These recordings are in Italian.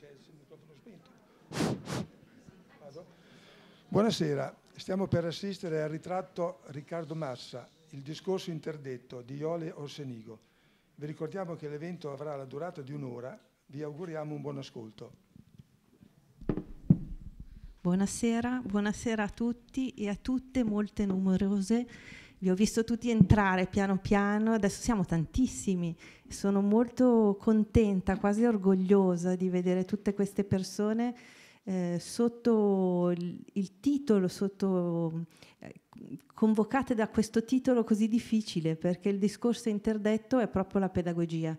c'è il microfono spento. Vado. Buonasera, stiamo per assistere al ritratto Riccardo Massa, il discorso interdetto di Iole Orsenigo. Vi ricordiamo che l'evento avrà la durata di un'ora, vi auguriamo un buon ascolto. Buonasera, buonasera a tutti e a tutte, molte numerose vi ho visto tutti entrare piano piano, adesso siamo tantissimi, sono molto contenta, quasi orgogliosa di vedere tutte queste persone eh, sotto il titolo, sotto, eh, convocate da questo titolo così difficile, perché il discorso interdetto è proprio la pedagogia.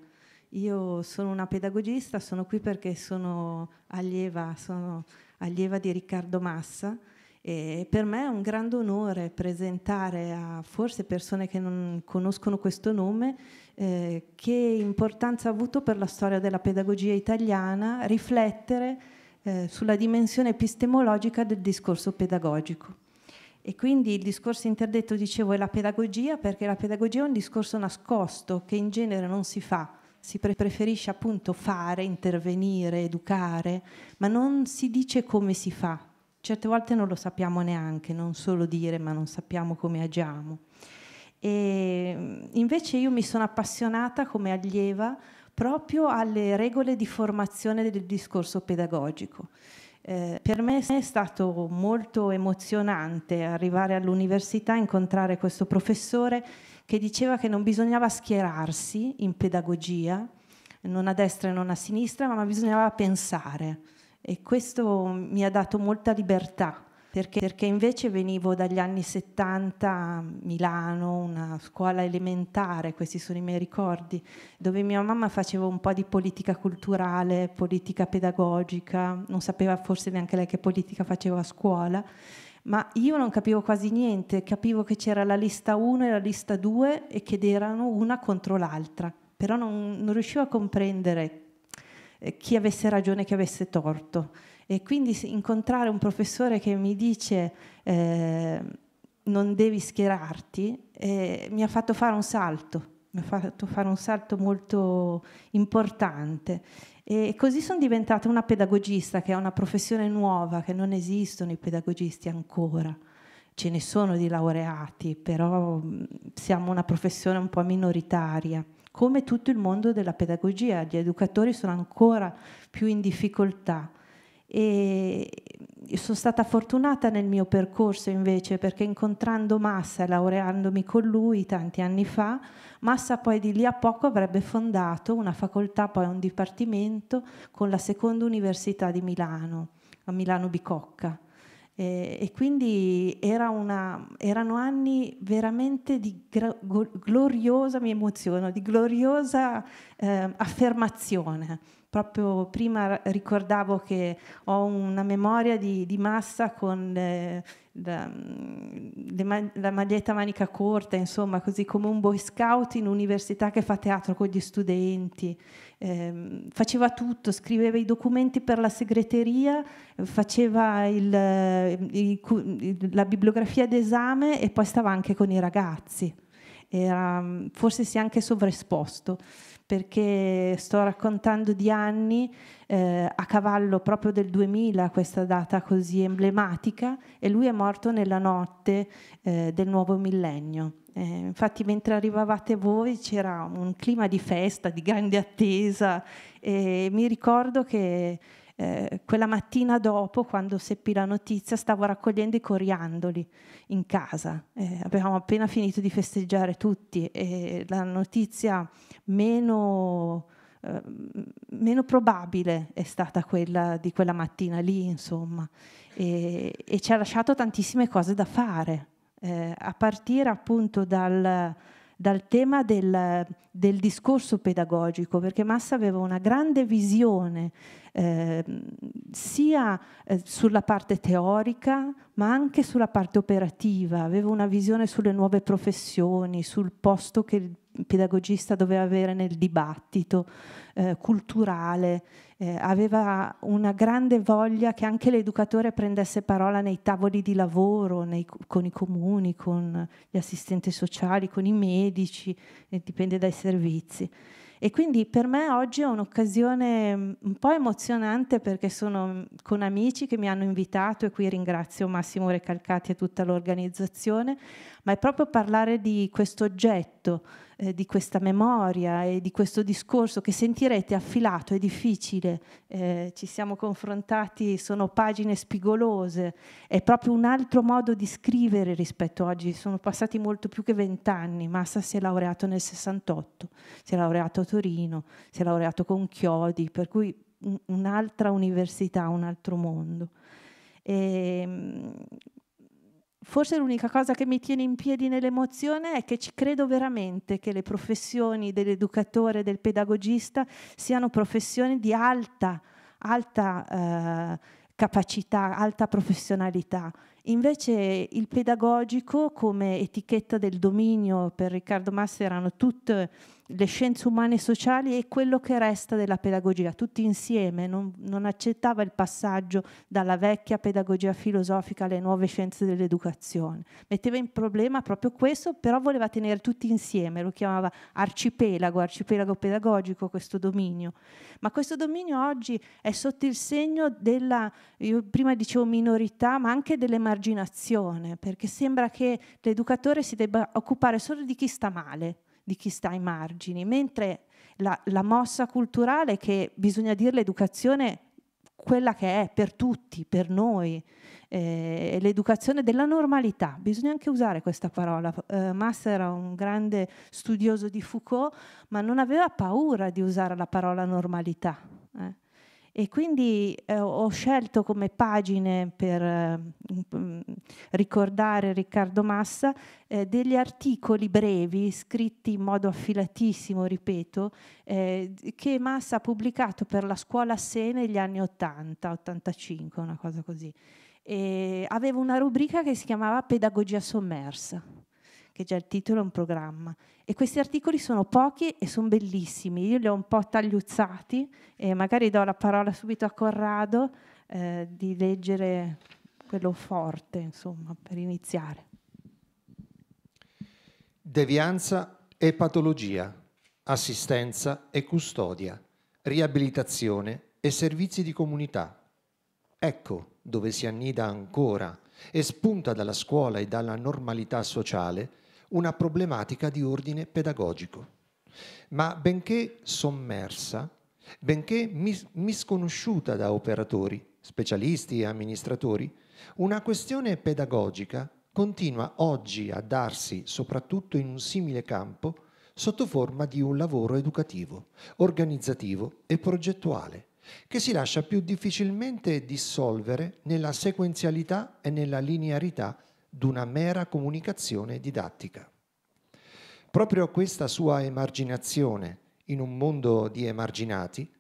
Io sono una pedagogista, sono qui perché sono allieva, sono allieva di Riccardo Massa, e per me è un grande onore presentare a forse persone che non conoscono questo nome eh, che importanza ha avuto per la storia della pedagogia italiana riflettere eh, sulla dimensione epistemologica del discorso pedagogico. E quindi il discorso interdetto, dicevo, è la pedagogia perché la pedagogia è un discorso nascosto che in genere non si fa si preferisce appunto fare, intervenire, educare, ma non si dice come si fa, certe volte non lo sappiamo neanche, non solo dire, ma non sappiamo come agiamo. E mm, invece io mi sono appassionata come allieva proprio alle regole di formazione del discorso pedagogico. Eh, per me è stato molto emozionante arrivare all'università e incontrare questo professore che diceva che non bisognava schierarsi in pedagogia, non a destra e non a sinistra, ma bisognava pensare e questo mi ha dato molta libertà perché, perché, invece venivo dagli anni 70 a Milano, una scuola elementare, questi sono i miei ricordi, dove mia mamma faceva un po' di politica culturale, politica pedagogica, non sapeva forse neanche lei che politica faceva a scuola, ma io non capivo quasi niente, capivo che c'era la lista 1 e la lista 2 e che erano una contro l'altra, però non, non riuscivo a comprendere eh, chi avesse ragione e chi avesse torto. E quindi incontrare un professore che mi dice eh, non devi schierarti eh, mi ha fatto fare un salto, mi ha fatto fare un salto molto importante. E così sono diventata una pedagogista, che è una professione nuova, che non esistono i pedagogisti ancora ce ne sono di laureati, però mhmm, siamo una professione un po' minoritaria come tutto il mondo della pedagogia. Gli educatori sono ancora più in difficoltà. E sono stata fortunata nel mio percorso invece perché incontrando Massa e laureandomi con lui tanti anni fa, Massa poi di lì a poco avrebbe fondato una facoltà, poi un dipartimento con la seconda università di Milano, a Milano Bicocca eh, e quindi era una, erano anni veramente di gloriosa, mi emoziono, di gloriosa eh, affermazione. Proprio prima ricordavo che ho una memoria di, di massa con eh, la, mm, la, maglietta manica corta, insomma, così come un boy scout in università che fa teatro con gli studenti eh, faceva tutto, scriveva i documenti per la segreteria, faceva il, eh, il, la bibliografia d'esame e poi stava anche con i ragazzi. Era, mm, forse si è anche sovraesposto perché sto raccontando di anni eh, a cavallo proprio del 2000, questa data così emblematica, e lui è morto nella notte eh, del nuovo millennio. Eh, infatti mentre arrivavate voi c'era un clima di festa, di grande attesa e mi ricordo che eh, quella mattina dopo, quando seppi la notizia, stavo raccogliendo i coriandoli in casa. Eh, avevamo appena finito di festeggiare tutti e la notizia meno, eh, meno probabile è stata quella di quella mattina lì, insomma, e, e ci ha lasciato tantissime cose da fare eh, a partire appunto dal, dal tema del, del, discorso pedagogico, perché Massa aveva una grande visione ehm, eh, sia sulla parte teorica, ma anche sulla parte operativa, aveva una visione sulle nuove professioni, sul posto che il pedagogista doveva avere nel dibattito eh, culturale, eh, aveva una grande voglia che anche l'educatore prendesse parola nei tavoli di lavoro, nei, con i comuni, con gli assistenti sociali, con i medici, eh, dipende dai servizi. E quindi per me oggi è un'occasione mm, un po' emozionante perché sono mm, con amici che mi hanno invitato e qui ringrazio Massimo Recalcati e tutta l'organizzazione, ma è proprio parlare di questo oggetto eh, di questa memoria e di questo discorso che sentirete affilato, è difficile, eh, ci siamo confrontati, sono pagine spigolose, è proprio un altro modo di scrivere rispetto a oggi, sono passati molto più che vent'anni, Massa si è laureato nel 68, si è laureato a Torino, si è laureato con Chiodi, per cui un'altra università, un altro mondo. E, ehm, forse l'unica cosa che mi tiene in piedi nell'emozione è che ci credo veramente che le professioni dell'educatore e del pedagogista siano professioni di alta, alta eh, capacità, alta professionalità. Invece il pedagogico come etichetta del dominio per Riccardo Massa erano tutte le scienze umane e sociali e quello che resta della pedagogia, tutti insieme, non, non accettava il passaggio dalla vecchia pedagogia filosofica alle nuove scienze dell'educazione. Metteva in problema proprio questo, però voleva tenere tutti insieme, lo chiamava arcipelago, arcipelago pedagogico questo dominio. Ma questo dominio oggi è sotto il segno della, io prima dicevo minorità, ma anche dell'emarginazione, perché sembra che l'educatore si debba occupare solo di chi sta male di chi sta ai margini, mentre la, la mossa culturale che bisogna dire l'educazione quella che è per tutti, per noi, eh, l'educazione della normalità. Bisogna anche usare questa parola. Eh, Massa era un grande studioso di Foucault, ma non aveva paura di usare la parola normalità. Eh. E quindi eh, ho scelto come pagine per eh, mm, ricordare Riccardo Massa eh, degli articoli brevi scritti in modo affilatissimo, ripeto, eh, che Massa ha pubblicato per la scuola Sé negli anni 80, 85, una cosa così. E aveva una rubrica che si chiamava Pedagogia sommersa che già il titolo è un programma. E questi articoli sono pochi e sono bellissimi, io li ho un po' tagliuzzati e magari do la parola subito a Corrado eh, di leggere quello forte, insomma, per iniziare. Devianza e patologia, assistenza e custodia, riabilitazione e servizi di comunità. Ecco dove si annida ancora e spunta dalla scuola e dalla normalità sociale una problematica di ordine pedagogico. Ma benché sommersa, benché mis- misconosciuta da operatori, specialisti e amministratori, una questione pedagogica continua oggi a darsi, soprattutto in un simile campo, sotto forma di un lavoro educativo, organizzativo e progettuale, che si lascia più difficilmente dissolvere nella sequenzialità e nella linearità d'una mera comunicazione didattica. Proprio questa sua emarginazione in un mondo di emarginati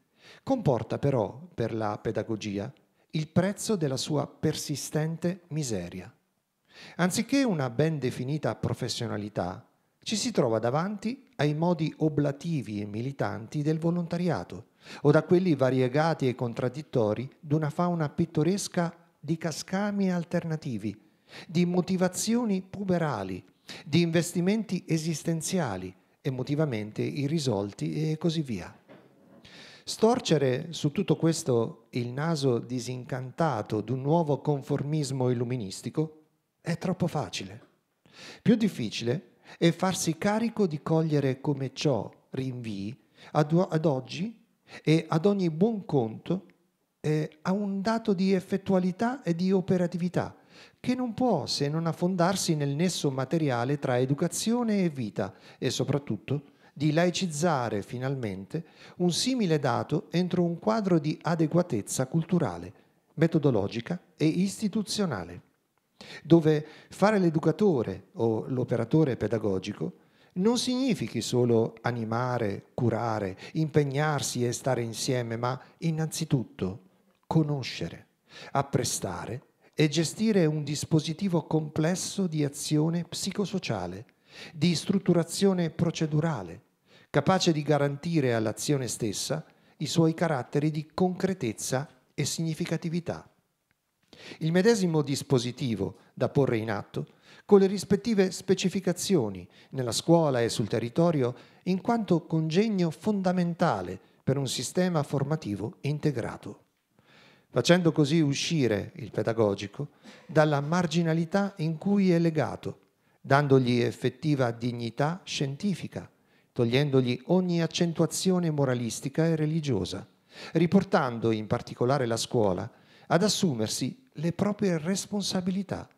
comporta però per la pedagogia il prezzo della sua persistente miseria. Anziché una ben definita professionalità, ci si trova davanti ai modi oblativi e militanti del volontariato o da quelli variegati e contraddittori d'una fauna pittoresca di cascami alternativi, di motivazioni puberali, di investimenti esistenziali, emotivamente irrisolti e così via. Storcere su tutto questo il naso disincantato d'un nuovo conformismo illuministico è troppo facile. Più difficile è farsi carico di cogliere come ciò rinvii ad, ad oggi e ad ogni buon conto eh, a un dato di effettualità e di operatività che non può se non affondarsi nel nesso materiale tra educazione e vita e soprattutto di laicizzare finalmente un simile dato entro un quadro di adeguatezza culturale, metodologica e istituzionale, dove fare l'educatore o l'operatore pedagogico non significhi solo animare, curare, impegnarsi e stare insieme, ma innanzitutto conoscere, apprestare e gestire un dispositivo complesso di azione psicosociale, di strutturazione procedurale, capace di garantire all'azione stessa i suoi caratteri di concretezza e significatività. Il medesimo dispositivo da porre in atto, con le rispettive specificazioni nella scuola e sul territorio, in quanto congegno fondamentale per un sistema formativo integrato facendo così uscire il pedagogico dalla marginalità in cui è legato, dandogli effettiva dignità scientifica, togliendogli ogni accentuazione moralistica e religiosa, riportando in particolare la scuola ad assumersi le proprie responsabilità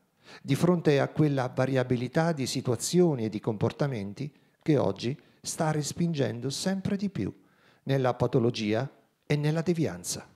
di fronte a quella variabilità di situazioni e di comportamenti che oggi sta respingendo sempre di più nella patologia e nella devianza.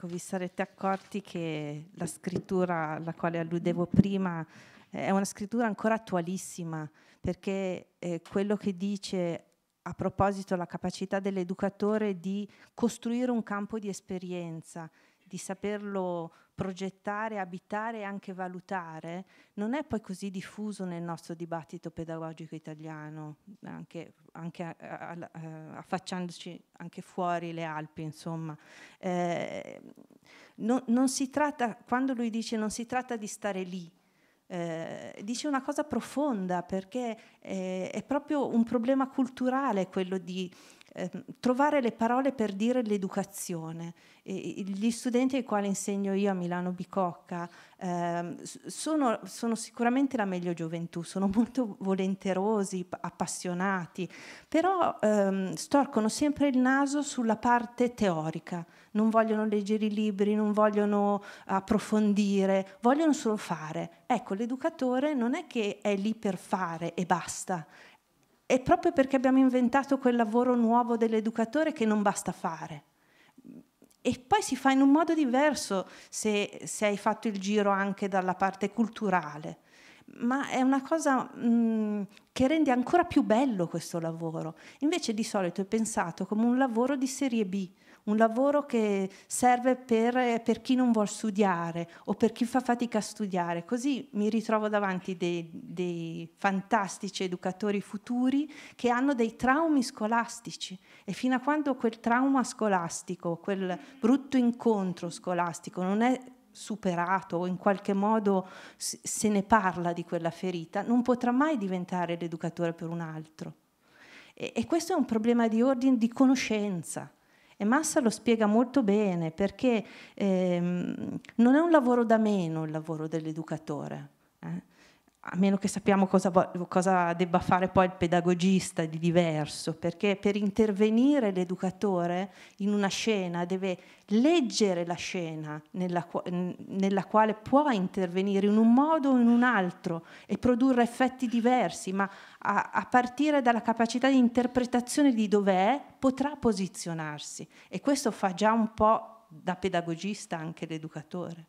Ecco, vi sarete accorti che la scrittura alla quale alludevo prima eh, è una scrittura ancora attualissima, perché eh, quello che dice a proposito della capacità dell'educatore di costruire un campo di esperienza, di saperlo progettare, abitare e anche valutare non è poi così diffuso nel nostro dibattito pedagogico italiano, anche, anche a, a, a, eh, affacciandoci anche fuori le Alpi, insomma. Eh, non, non tratta, quando lui dice non si tratta di stare lì, eh, dice una cosa profonda perché eh, è proprio un problema culturale quello di Ehm, trovare le parole per dire l'educazione. E gli studenti ai quali insegno io a Milano Bicocca eh, sono, sono, sicuramente la meglio gioventù, sono molto volenterosi, appassionati, però ehm, storcono sempre il naso sulla parte teorica, non vogliono leggere i libri, non vogliono approfondire, vogliono solo fare. Ecco, l'educatore non è che è lì per fare e basta, è proprio perché abbiamo inventato quel lavoro nuovo dell'educatore che non basta fare. E poi si fa in un modo diverso se, se hai fatto il giro anche dalla parte culturale. Ma è una cosa mh, mm, che rende ancora più bello questo lavoro. Invece di solito è pensato come un lavoro di serie B, un lavoro che serve per, per chi non vuole studiare o per chi fa fatica a studiare. Così mi ritrovo davanti dei, dei fantastici educatori futuri che hanno dei traumi scolastici e fino a quando quel trauma scolastico, quel brutto incontro scolastico non è superato o in qualche modo se ne parla di quella ferita, non potrà mai diventare l'educatore per un altro. E, e questo è un problema di ordine di conoscenza. E Massa lo spiega molto bene perché ehm, non è un lavoro da meno il lavoro dell'educatore. Eh? a meno che sappiamo cosa, cosa, debba fare poi il pedagogista di diverso, perché per intervenire l'educatore in una scena deve leggere la scena nella, nella quale può intervenire in un modo o in un altro e produrre effetti diversi, ma a, a partire dalla capacità di interpretazione di dov'è potrà posizionarsi e questo fa già un po' da pedagogista anche l'educatore.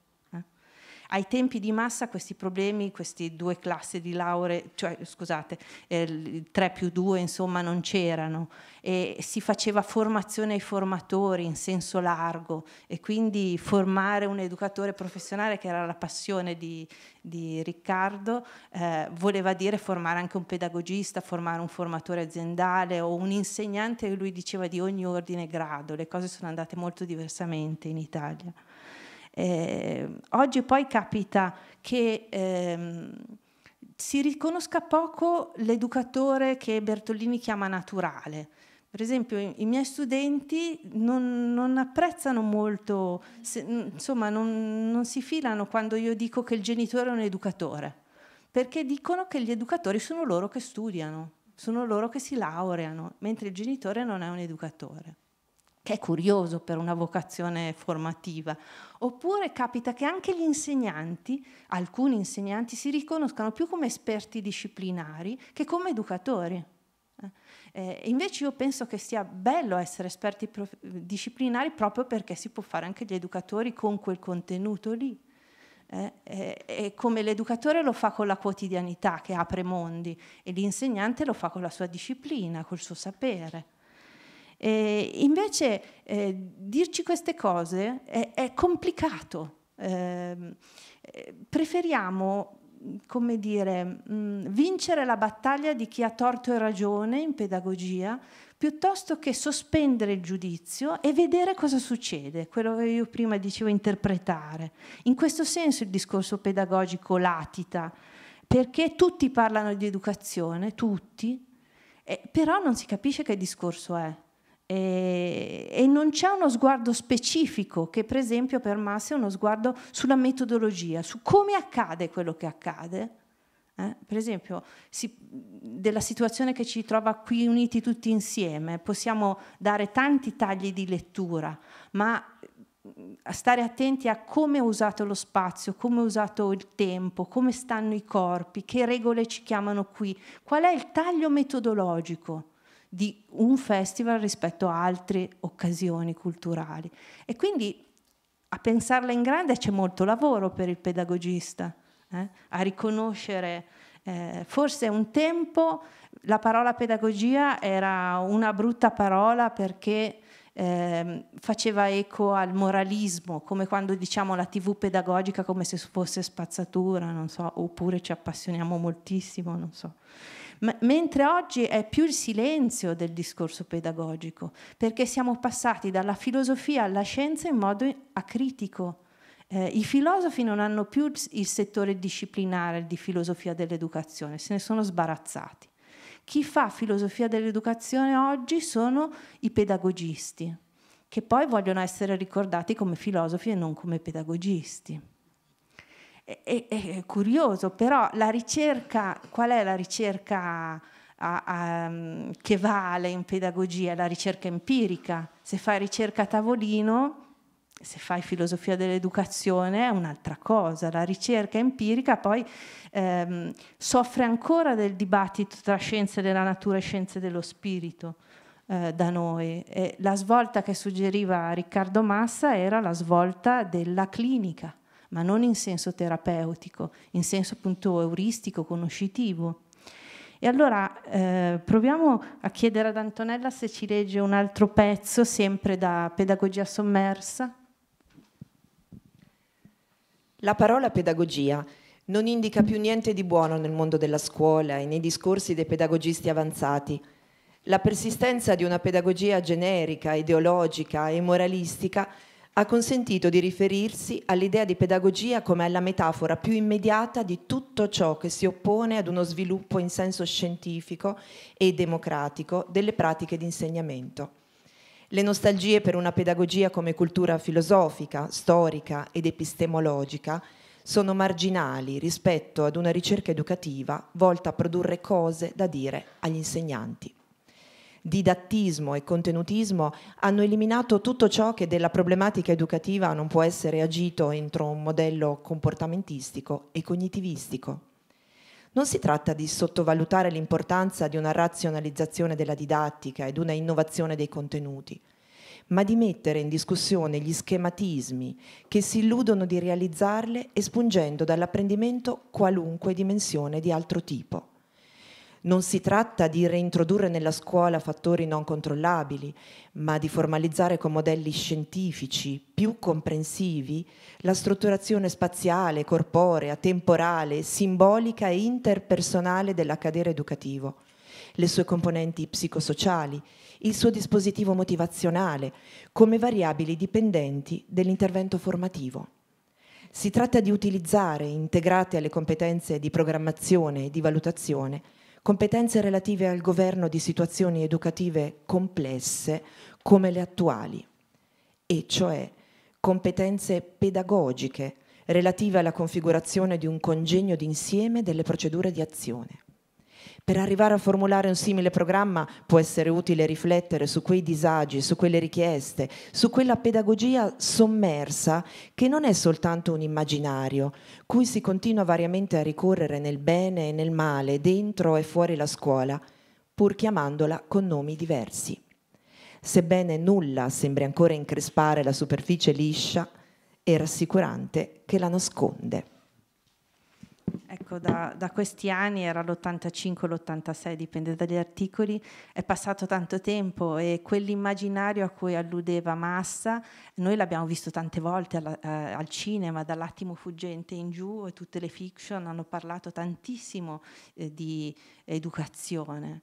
Ai tempi di massa questi problemi, queste due classi di lauree, cioè scusate, eh, 3 più 2 insomma non c'erano e si faceva formazione ai formatori in senso largo e quindi formare un educatore professionale che era la passione di, di Riccardo eh, voleva dire formare anche un pedagogista, formare un formatore aziendale o un insegnante lui diceva di ogni ordine e grado, le cose sono andate molto diversamente in Italia. Eh, oggi poi capita che ehm, si riconosca poco l'educatore che Bertolini chiama naturale. Per esempio i miei studenti non, non apprezzano molto, se, insomma non, non si filano quando io dico che il genitore è un educatore, perché dicono che gli educatori sono loro che studiano, sono loro che si laureano, mentre il genitore non è un educatore che è curioso per una vocazione formativa. Oppure capita che anche gli insegnanti, alcuni insegnanti, si riconoscano più come esperti disciplinari che come educatori. Eh, eh, invece io penso che sia bello essere esperti prof- disciplinari proprio perché si può fare anche gli educatori con quel contenuto lì. Eh, eh, e come l'educatore lo fa con la quotidianità che apre mondi e l'insegnante lo fa con la sua disciplina, col suo sapere. E invece eh, dirci queste cose è, è complicato. Ehm, eh, preferiamo come dire, mh, mm, vincere la battaglia di chi ha torto e ragione in pedagogia piuttosto che sospendere il giudizio e vedere cosa succede, quello che io prima dicevo interpretare. In questo senso il discorso pedagogico latita, perché tutti parlano di educazione, tutti, eh, però non si capisce che discorso è. Eh, e non c'è uno sguardo specifico che per esempio per Massa è uno sguardo sulla metodologia, su come accade quello che accade. Eh? Per esempio, si, della situazione che ci trova qui uniti tutti insieme, possiamo dare tanti tagli di lettura, ma eh, stare attenti a come è usato lo spazio, come è usato il tempo, come stanno i corpi, che regole ci chiamano qui, qual è il taglio metodologico di un festival rispetto a altre occasioni culturali. E quindi a pensarla in grande c'è molto lavoro per il pedagogista, eh? a riconoscere eh, forse un tempo la parola pedagogia era una brutta parola perché eh, faceva eco al moralismo, come quando diciamo la tv pedagogica come se fosse spazzatura, non so, oppure ci appassioniamo moltissimo, non so. M- mentre oggi è più il silenzio del discorso pedagogico, perché siamo passati dalla filosofia alla scienza in modo acritico. Eh, I filosofi non hanno più il settore disciplinare di filosofia dell'educazione, se ne sono sbarazzati. Chi fa filosofia dell'educazione oggi sono i pedagogisti, che poi vogliono essere ricordati come filosofi e non come pedagogisti è, è, curioso, però la ricerca, qual è la ricerca a, a, mm, che vale in pedagogia? La ricerca empirica. Se fai ricerca a tavolino, se fai filosofia dell'educazione è un'altra cosa, la ricerca empirica poi ehm, soffre ancora del dibattito tra scienze della natura e scienze dello spirito eh, da noi. E la svolta che suggeriva Riccardo Massa era la svolta della clinica, ma non in senso terapeutico, in senso appunto euristico, conoscitivo. E allora eh, proviamo a chiedere ad Antonella se ci legge un altro pezzo, sempre da Pedagogia sommersa. La parola pedagogia non indica più niente di buono nel mondo della scuola e nei discorsi dei pedagogisti avanzati. La persistenza di una pedagogia generica, ideologica e moralistica ha consentito di riferirsi all'idea di pedagogia come alla metafora più immediata di tutto ciò che si oppone ad uno sviluppo in senso scientifico e democratico delle pratiche di insegnamento. Le nostalgie per una pedagogia come cultura filosofica, storica ed epistemologica sono marginali rispetto ad una ricerca educativa volta a produrre cose da dire agli insegnanti didattismo e contenutismo hanno eliminato tutto ciò che della problematica educativa non può essere agito entro un modello comportamentistico e cognitivistico. Non si tratta di sottovalutare l'importanza di una razionalizzazione della didattica ed una innovazione dei contenuti, ma di mettere in discussione gli schematismi che si illudono di realizzarle espungendo dall'apprendimento qualunque dimensione di altro tipo. Non si tratta di reintrodurre nella scuola fattori non controllabili, ma di formalizzare con modelli scientifici più comprensivi la strutturazione spaziale, corporea, temporale, simbolica e interpersonale dell'accadere educativo, le sue componenti psicosociali, il suo dispositivo motivazionale, come variabili dipendenti dell'intervento formativo. Si tratta di utilizzare, integrate alle competenze di programmazione e di valutazione, competenze relative al governo di situazioni educative complesse come le attuali, e cioè competenze pedagogiche relative alla configurazione di un congegno d'insieme delle procedure di azione. Per arrivare a formulare un simile programma può essere utile riflettere su quei disagi, su quelle richieste, su quella pedagogia sommersa che non è soltanto un immaginario, cui si continua variamente a ricorrere nel bene e nel male, dentro e fuori la scuola, pur chiamandola con nomi diversi. Sebbene nulla sembri ancora increspare la superficie liscia, è rassicurante che la nasconde scientifico da, da questi anni era l'85 l'86, dipende dagli articoli, è passato tanto tempo e quell'immaginario a cui alludeva Massa, noi l'abbiamo visto tante volte alla, eh, al cinema, dall'attimo fuggente in giù e tutte le fiction hanno parlato tantissimo eh, di educazione.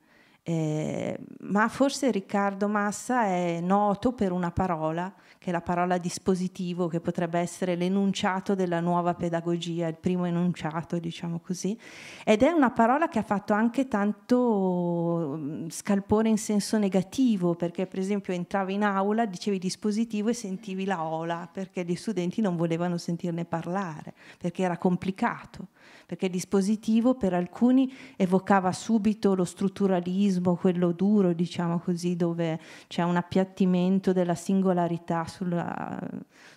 Eh, ma forse Riccardo Massa è noto per una parola, che è la parola dispositivo, che potrebbe essere l'enunciato della nuova pedagogia, il primo enunciato, diciamo così, ed è una parola che ha fatto anche tanto scalpore in senso negativo, perché per esempio entravi in aula, dicevi dispositivo e sentivi la ola, perché gli studenti non volevano sentirne parlare, perché era complicato perché il dispositivo per alcuni evocava subito lo strutturalismo, quello duro, diciamo così, dove c'è un appiattimento della singolarità sulla,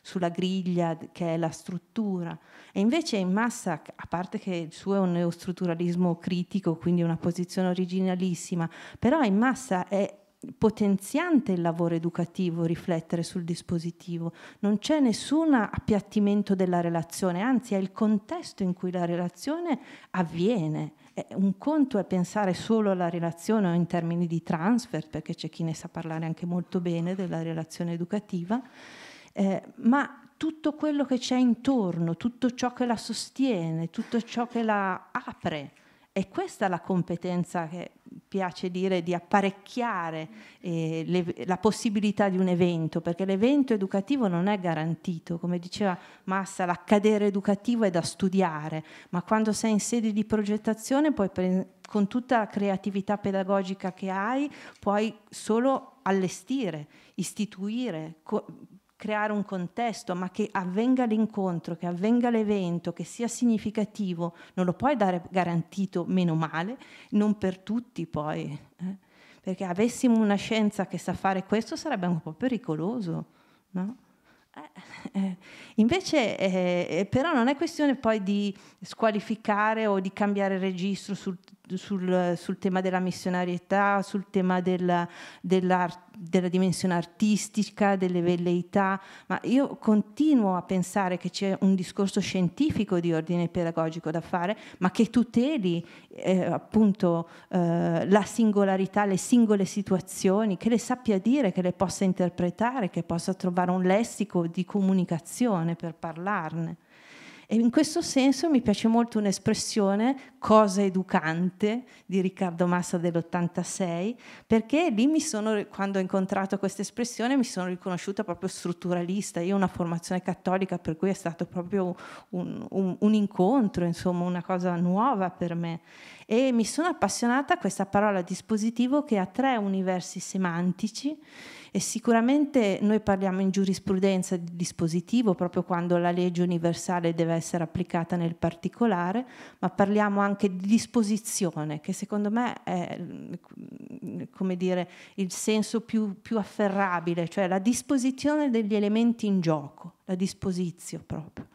sulla griglia che è la struttura. E invece in massa, a parte che il suo è un neostrutturalismo critico, quindi una posizione originalissima, però in massa è potenziante il lavoro educativo riflettere sul dispositivo, non c'è nessun appiattimento della relazione, anzi è il contesto in cui la relazione avviene. Eh, un conto è pensare solo alla relazione o in termini di transfer, perché c'è chi ne sa parlare anche molto bene della relazione educativa, eh, ma tutto quello che c'è intorno, tutto ciò che la sostiene, tutto ciò che la apre. è questa la competenza che piace dire di apparecchiare eh, le, la possibilità di un evento, perché l'evento educativo non è garantito, come diceva Massa, l'accadere educativo è da studiare, ma quando sei in sede di progettazione puoi con tutta la creatività pedagogica che hai, puoi solo allestire, istituire, creare un contesto, ma che avvenga l'incontro, che avvenga l'evento, che sia significativo, non lo puoi dare garantito meno male, non per tutti poi. Eh? Perché avessimo una scienza che sa fare questo sarebbe un po' pericoloso, no? Eh, eh, invece, eh, eh, però, non è questione poi di squalificare o di cambiare registro sul sul, sul, tema della missionarietà, sul tema del, della dimensione artistica, delle velleità, ma io continuo a pensare che c'è un discorso scientifico di ordine pedagogico da fare, ma che tuteli eh, appunto eh, la singolarità, le singole situazioni, che le sappia dire, che le possa interpretare, che possa trovare un lessico di comunicazione per parlarne. E in questo senso mi piace molto un'espressione, cosa educante, di Riccardo Massa dell'86, perché lì sono, quando ho incontrato questa espressione mi sono riconosciuta proprio strutturalista. Io ho una formazione cattolica, per cui è stato proprio un, un, un incontro, insomma, una cosa nuova per me. E mi sono appassionata a questa parola dispositivo che ha tre universi semantici e sicuramente noi parliamo in giurisprudenza di dispositivo proprio quando la legge universale deve essere applicata nel particolare, ma parliamo anche di disposizione che secondo me è mm, come dire, il senso più, più afferrabile, cioè la disposizione degli elementi in gioco, la disposizione proprio.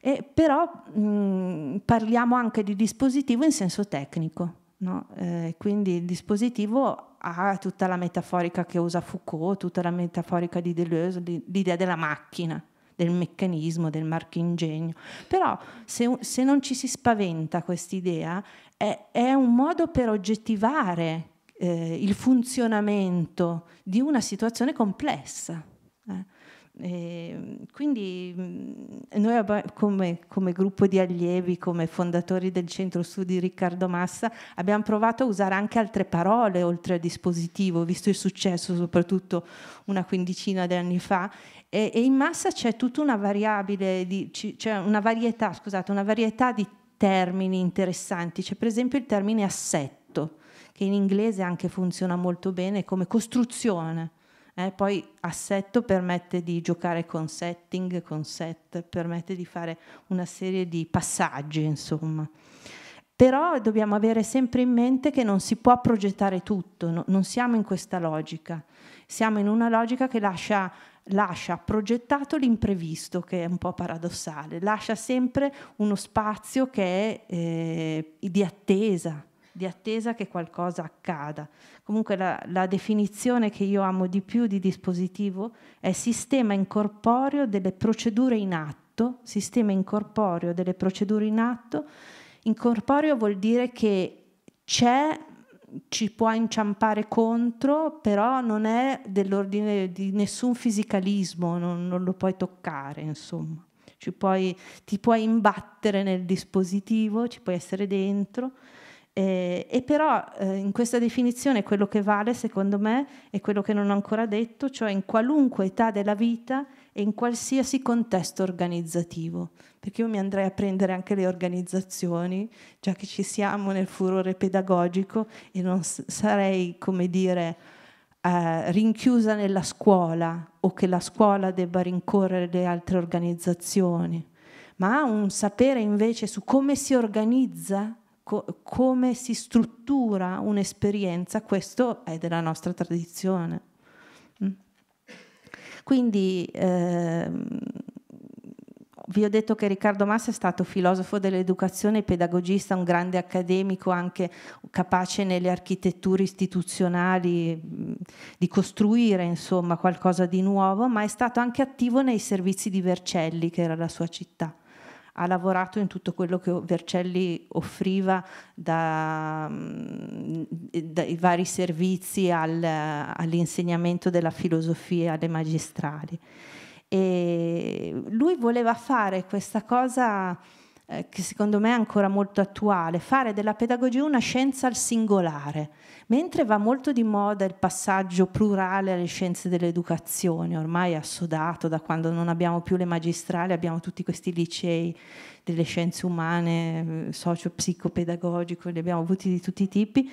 E però mh, mm, parliamo anche di dispositivo in senso tecnico, no? eh, quindi il dispositivo ha ah, tutta la metaforica che usa Foucault, tutta la metaforica di Deleuze, l'idea della macchina, del meccanismo, del marchingegno. Però se, se non ci si spaventa quest'idea, è, è un modo per oggettivare eh, il funzionamento di una situazione complessa. Eh. E ehm, quindi mm, noi come, come, gruppo di allievi, come fondatori del Centro Studi Riccardo Massa, abbiamo provato a usare anche altre parole oltre a dispositivo, visto il successo soprattutto una quindicina di anni fa. E, e in massa c'è tutta una variabile, di, c'è una varietà, scusate, una varietà di termini interessanti. C'è per esempio il termine assetto, che in inglese anche funziona molto bene come costruzione eh, poi assetto permette di giocare con setting, con set, permette di fare una serie di passaggi, insomma. Però dobbiamo avere sempre in mente che non si può progettare tutto, no, non siamo in questa logica, siamo in una logica che lascia, lascia progettato l'imprevisto, che è un po' paradossale, lascia sempre uno spazio che è eh, di attesa, di attesa che qualcosa accada. Comunque la, la definizione che io amo di più di dispositivo è sistema incorporeo delle procedure in atto, sistema incorporeo delle procedure in atto. Incorporeo vuol dire che c'è ci può inciampare contro, però non è dell'ordine di nessun fisicalismo, non, non lo puoi toccare, insomma. Puoi, ti puoi imbattere nel dispositivo, ci puoi essere dentro, eh, e però eh, in questa definizione quello che vale, secondo me, è quello che non ho ancora detto, cioè in qualunque età della vita e in qualsiasi contesto organizzativo. Perché io mi andrei a prendere anche le organizzazioni, già che ci siamo nel furore pedagogico e non sarei, come dire, eh, rinchiusa nella scuola o che la scuola debba rincorrere le altre organizzazioni, ma un sapere invece su come si organizza co come si struttura un'esperienza, questo è della nostra tradizione. Mm. Quindi ehm, vi ho detto che Riccardo Massa è stato filosofo dell'educazione, pedagogista, un grande accademico, anche capace nelle architetture istituzionali mm, di costruire insomma, qualcosa di nuovo, ma è stato anche attivo nei servizi di Vercelli, che era la sua città ha lavorato in tutto quello che Vercelli offriva da, mm, dai vari servizi al, all'insegnamento della filosofia alle magistrali. E lui voleva fare questa cosa eh, che secondo me è ancora molto attuale, fare della pedagogia una scienza al singolare, mentre va molto di moda il passaggio plurale alle scienze dell'educazione, ormai assodato da quando non abbiamo più le magistrali, abbiamo tutti questi licei delle scienze umane, eh, socio-psicopedagogico, li abbiamo avuti di tutti i tipi,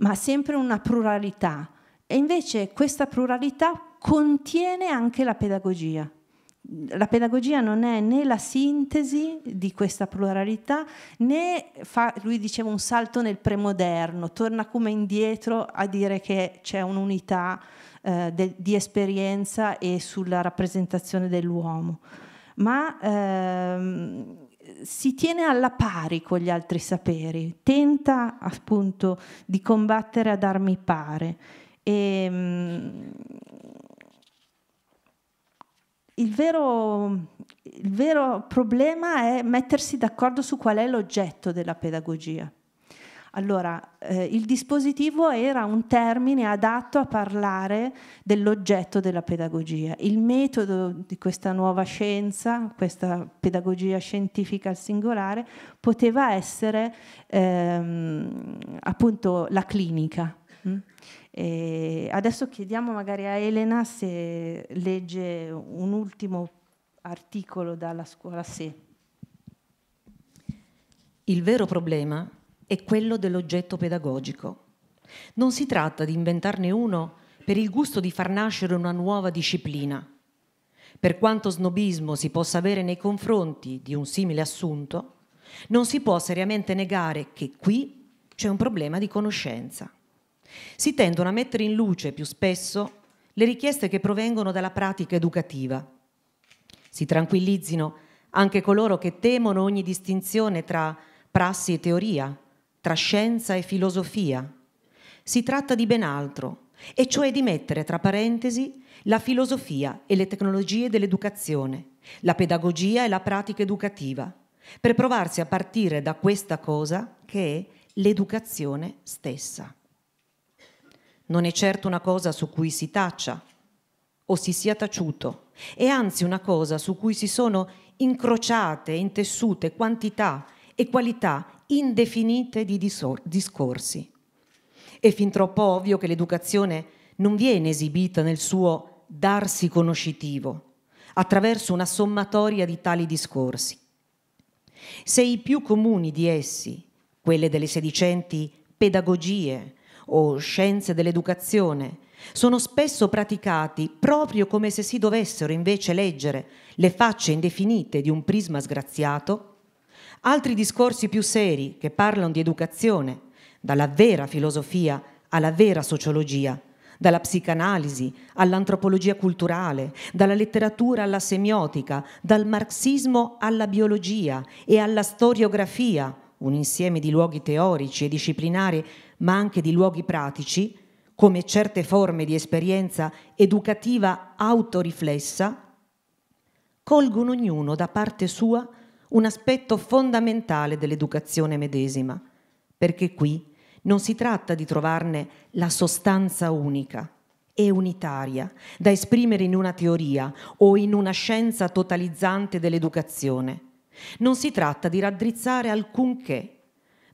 ma sempre una pluralità. E invece questa pluralità contiene anche la pedagogia, la pedagogia non è né la sintesi di questa pluralità né fa, lui diceva, un salto nel premoderno, torna come indietro a dire che c'è un'unità eh, de, di esperienza e sulla rappresentazione dell'uomo, ma ehm, si tiene alla pari con gli altri saperi, tenta appunto di combattere ad armi pare. E, ehm, mh, il vero, il vero problema è mettersi d'accordo su qual è l'oggetto della pedagogia. Allora, eh, il dispositivo era un termine adatto a parlare dell'oggetto della pedagogia. Il metodo di questa nuova scienza, questa pedagogia scientifica al singolare, poteva essere ehm, appunto la clinica. Hm? E adesso chiediamo magari a Elena se legge un ultimo articolo dalla scuola sé. Il vero problema è quello dell'oggetto pedagogico. Non si tratta di inventarne uno per il gusto di far nascere una nuova disciplina. Per quanto snobismo si possa avere nei confronti di un simile assunto, non si può seriamente negare che qui c'è un problema di conoscenza. Si tendono a mettere in luce più spesso le richieste che provengono dalla pratica educativa. Si tranquillizzino anche coloro che temono ogni distinzione tra prassi e teoria, tra scienza e filosofia. Si tratta di ben altro, e cioè di mettere tra parentesi la filosofia e le tecnologie dell'educazione, la pedagogia e la pratica educativa, per provarsi a partire da questa cosa che è l'educazione stessa non è certo una cosa su cui si taccia o si sia taciuto, è anzi una cosa su cui si sono incrociate, intessute quantità e qualità indefinite di discorsi. È fin troppo ovvio che l'educazione non viene esibita nel suo darsi conoscitivo, attraverso una sommatoria di tali discorsi. Se i più comuni di essi, quelle delle sedicenti pedagogie, o scienze dell'educazione, sono spesso praticati proprio come se si dovessero invece leggere le facce indefinite di un prisma sgraziato, altri discorsi più seri che parlano di educazione, dalla vera filosofia alla vera sociologia, dalla psicanalisi all'antropologia culturale, dalla letteratura alla semiotica, dal marxismo alla biologia e alla storiografia, un insieme di luoghi teorici e disciplinari ma anche di luoghi pratici, come certe forme di esperienza educativa autoriflessa, colgono ognuno da parte sua un aspetto fondamentale dell'educazione medesima, perché qui non si tratta di trovarne la sostanza unica e unitaria da esprimere in una teoria o in una scienza totalizzante dell'educazione. Non si tratta di raddrizzare alcunché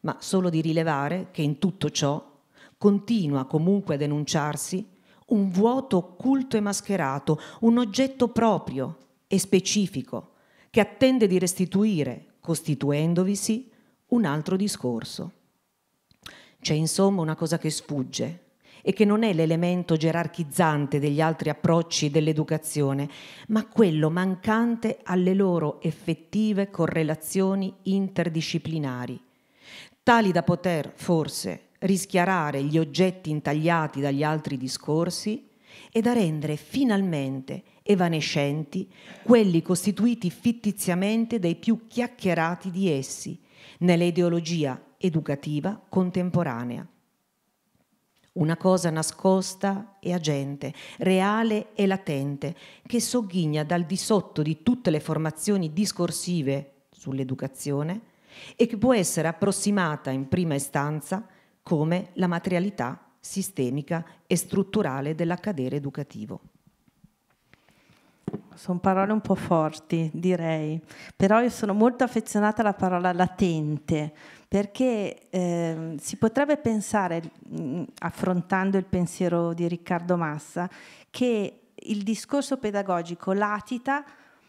ma solo di rilevare che in tutto ciò continua comunque a denunciarsi un vuoto occulto e mascherato, un oggetto proprio e specifico che attende di restituire, costituendovisi, un altro discorso. C'è insomma una cosa che sfugge e che non è l'elemento gerarchizzante degli altri approcci dell'educazione, ma quello mancante alle loro effettive correlazioni interdisciplinari, tali da poter forse rischiarare gli oggetti intagliati dagli altri discorsi e da rendere finalmente evanescenti quelli costituiti fittiziamente dai più chiacchierati di essi nell'ideologia educativa contemporanea. Una cosa nascosta e agente, reale e latente, che sogghigna dal di sotto di tutte le formazioni discorsive sull'educazione, e che può essere approssimata in prima istanza come la materialità sistemica e strutturale dell'accadere educativo. Sono parole un po' forti, direi, però io sono molto affezionata alla parola latente, perché eh, si potrebbe pensare, mm, affrontando il pensiero di Riccardo Massa, che il discorso pedagogico latita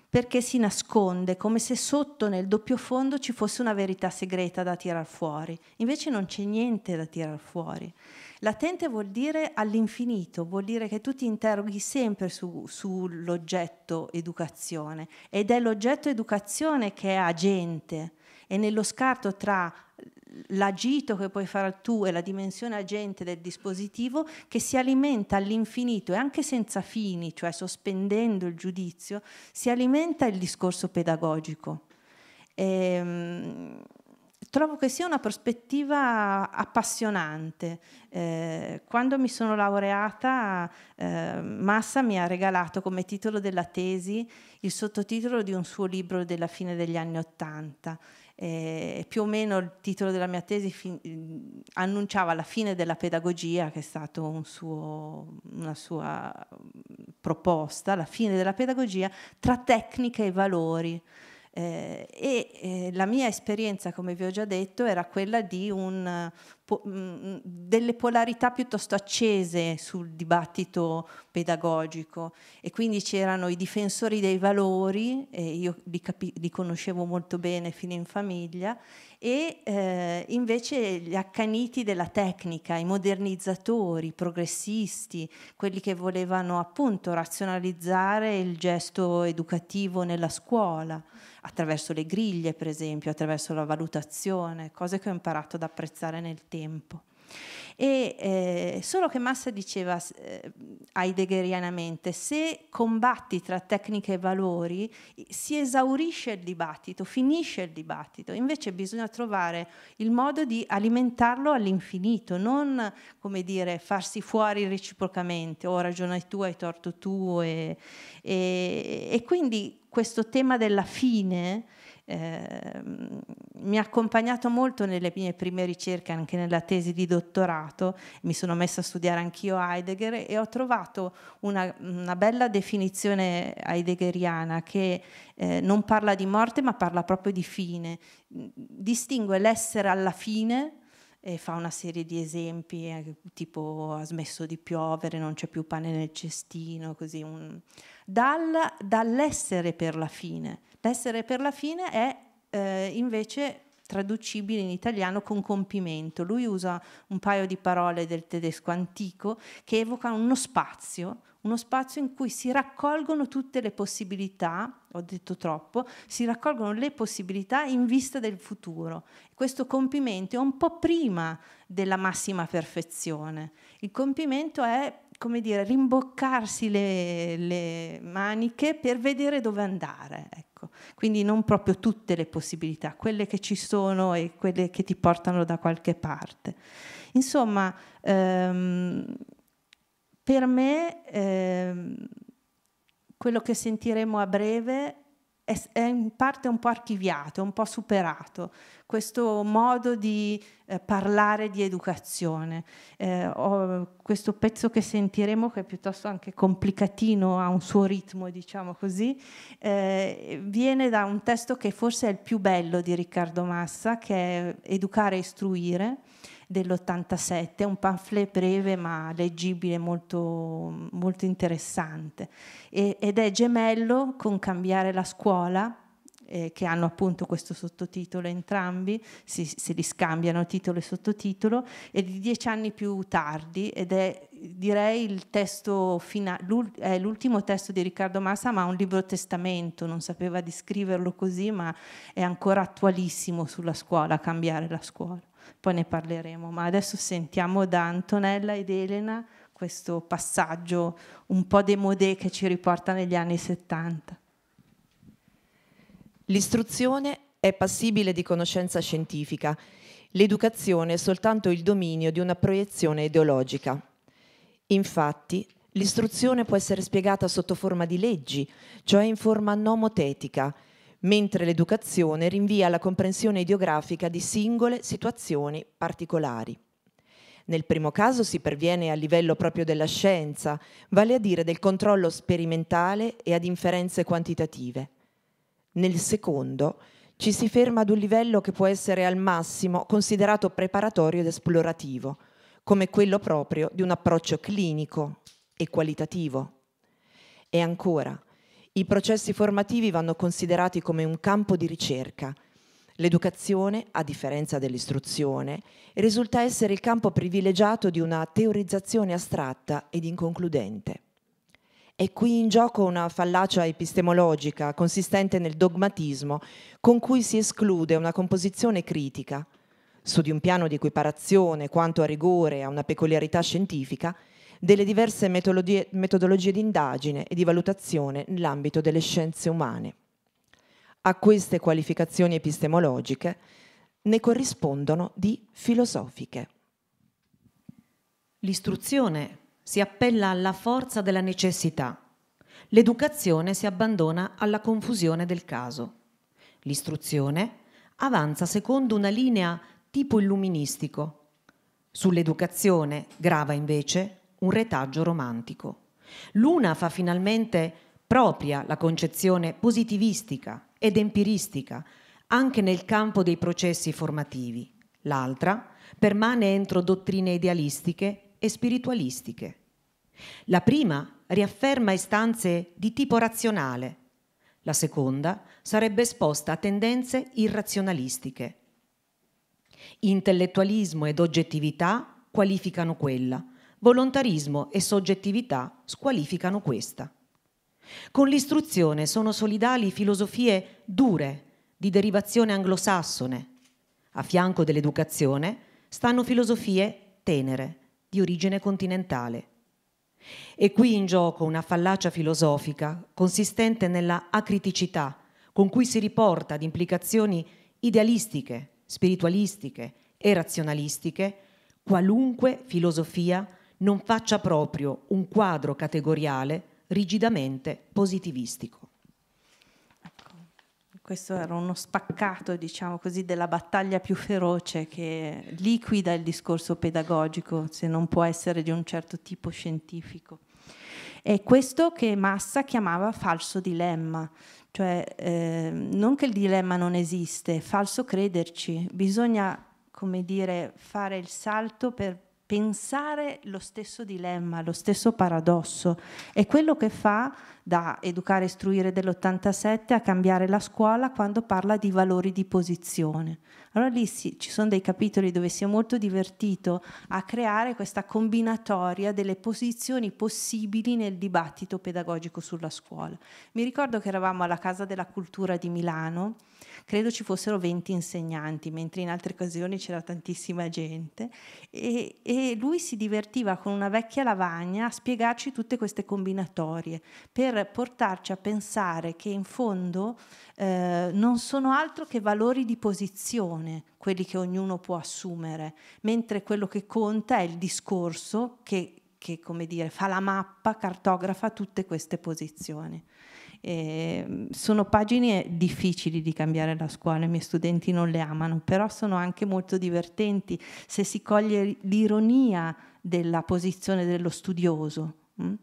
perché si nasconde, come se sotto nel doppio fondo ci fosse una verità segreta da tirar fuori. Invece non c'è niente da tirar fuori. Latente vuol dire all'infinito, vuol dire che tu ti interroghi sempre su, sull'oggetto educazione ed è l'oggetto educazione che è agente e nello scarto tra l'agito che puoi fare tu e la dimensione agente del dispositivo che si alimenta all'infinito e anche senza fini, cioè sospendendo il giudizio, si alimenta il discorso pedagogico. E, ehm, trovo che sia una prospettiva appassionante. Eh, quando mi sono laureata, eh, Massa mi ha regalato come titolo della tesi il sottotitolo di un suo libro della fine degli anni Ottanta eh, più o meno il titolo della mia tesi fin- annunciava la fine della pedagogia, che è stata un una sua proposta, la fine della pedagogia tra tecniche e valori. Eh, e eh, la mia esperienza, come vi ho già detto, era quella di un po mm, mm, delle polarità piuttosto accese sul dibattito pedagogico e quindi c'erano i difensori dei valori, e io li, li conoscevo molto bene fino in famiglia, e eh, invece gli accaniti della tecnica, i modernizzatori, i progressisti, quelli che volevano appunto razionalizzare il gesto educativo nella scuola, attraverso le griglie per esempio, attraverso la valutazione, cose che ho imparato ad apprezzare nel tempo tempo. E, eh, solo che Massa diceva eh, heideggerianamente, se combatti tra tecniche e valori si esaurisce il dibattito, finisce il dibattito, invece bisogna trovare il modo di alimentarlo all'infinito, non come dire farsi fuori reciprocamente, o oh, ragionai tu, hai torto tu, e, e, e quindi questo tema della fine Ehm, mi ha accompagnato molto nelle mie prime ricerche, anche nella tesi di dottorato, mi sono messa a studiare anch'io Heidegger e ho trovato una, una bella definizione heideggeriana che eh, non parla di morte ma parla proprio di fine, distingue l'essere alla fine e fa una serie di esempi, eh, tipo ha smesso di piovere, non c'è più pane nel cestino, così un, dal, dall'essere per la fine. L'essere per la fine è eh, invece traducibile in italiano con compimento. Lui usa un paio di parole del tedesco antico che evocano uno spazio, uno spazio in cui si raccolgono tutte le possibilità, ho detto troppo, si raccolgono le possibilità in vista del futuro. Questo compimento è un po' prima della massima perfezione. Il compimento è come dire, rimboccarsi le, le, maniche per vedere dove andare. Ecco. Quindi non proprio tutte le possibilità, quelle che ci sono e quelle che ti portano da qualche parte. Insomma, ehm, per me ehm, quello che sentiremo a breve è, è in parte un po' archiviato, un po' superato, questo modo di eh, parlare di educazione. Eh, questo pezzo che sentiremo, che è piuttosto anche complicatino, ha un suo ritmo, diciamo così, eh, viene da un testo che forse è il più bello di Riccardo Massa, che è Educare e istruire, dell'87, un pamphlet breve ma leggibile, molto, molto interessante. E, ed è gemello con Cambiare la scuola, eh, che hanno appunto questo sottotitolo entrambi, si, se li scambiano titolo e sottotitolo, e di dieci anni più tardi ed è direi il testo finale, è l'ultimo testo di Riccardo Massa, ma è un libro testamento, non sapeva di scriverlo così, ma è ancora attualissimo sulla scuola, cambiare la scuola poi ne parleremo, ma adesso sentiamo da Antonella ed Elena questo passaggio un po' demodé che ci riporta negli anni 70. L'istruzione è passibile di conoscenza scientifica, l'educazione è soltanto il dominio di una proiezione ideologica. Infatti, l'istruzione può essere spiegata sotto forma di leggi, cioè in forma nomotetica, mentre l'educazione rinvia alla comprensione ideografica di singole situazioni particolari. Nel primo caso si perviene a livello proprio della scienza, vale a dire del controllo sperimentale e ad inferenze quantitative. Nel secondo ci si ferma ad un livello che può essere al massimo considerato preparatorio ed esplorativo, come quello proprio di un approccio clinico e qualitativo. E ancora, i processi formativi vanno considerati come un campo di ricerca. L'educazione, a differenza dell'istruzione, risulta essere il campo privilegiato di una teorizzazione astratta ed inconcludente. È qui in gioco una fallacia epistemologica consistente nel dogmatismo con cui si esclude una composizione critica, su di un piano di equiparazione quanto a rigore a una peculiarità scientifica, delle diverse metodologie, metodologie di indagine e di valutazione nell'ambito delle scienze umane. A queste qualificazioni epistemologiche ne corrispondono di filosofiche. L'istruzione si appella alla forza della necessità, l'educazione si abbandona alla confusione del caso. L'istruzione avanza secondo una linea tipo illuministico. Sull'educazione grava invece un retaggio romantico. L'una fa finalmente propria la concezione positivistica ed empiristica anche nel campo dei processi formativi, l'altra permane entro dottrine idealistiche e spiritualistiche. La prima riafferma istanze di tipo razionale, la seconda sarebbe esposta a tendenze irrazionalistiche. Intellettualismo ed oggettività qualificano quella, Volontarismo e soggettività squalificano questa. Con l'istruzione sono solidali filosofie dure, di derivazione anglosassone. A fianco dell'educazione stanno filosofie tenere, di origine continentale. E qui in gioco una fallacia filosofica consistente nella acriticità con cui si riporta ad implicazioni idealistiche, spiritualistiche e razionalistiche qualunque filosofia non faccia proprio un quadro categoriale rigidamente positivistico. Ecco, questo era uno spaccato, diciamo così, della battaglia più feroce che liquida il discorso pedagogico, se non può essere di un certo tipo scientifico. È questo che Massa chiamava falso dilemma, cioè eh, non che il dilemma non esiste, è falso crederci, bisogna, come dire, fare il salto per pensare lo stesso dilemma, lo stesso paradosso, è quello che fa da Educare e Istruire dell'87 a Cambiare la scuola quando parla di valori di posizione. Allora lì sì, ci sono dei capitoli dove si è molto divertito a creare questa combinatoria delle posizioni possibili nel dibattito pedagogico sulla scuola. Mi ricordo che eravamo alla Casa della Cultura di Milano, credo ci fossero 20 insegnanti, mentre in altre occasioni c'era tantissima gente, e, e lui si divertiva con una vecchia lavagna a spiegarci tutte queste combinatorie per portarci a pensare che in fondo eh, non sono altro che valori di posizione quelli che ognuno può assumere, mentre quello che conta è il discorso che, che come dire, fa la mappa, cartografa tutte queste posizioni. Eh, sono pagine difficili di cambiare la scuola, i miei studenti non le amano, però sono anche molto divertenti se si coglie l'ironia della posizione dello studioso. Mh? Mm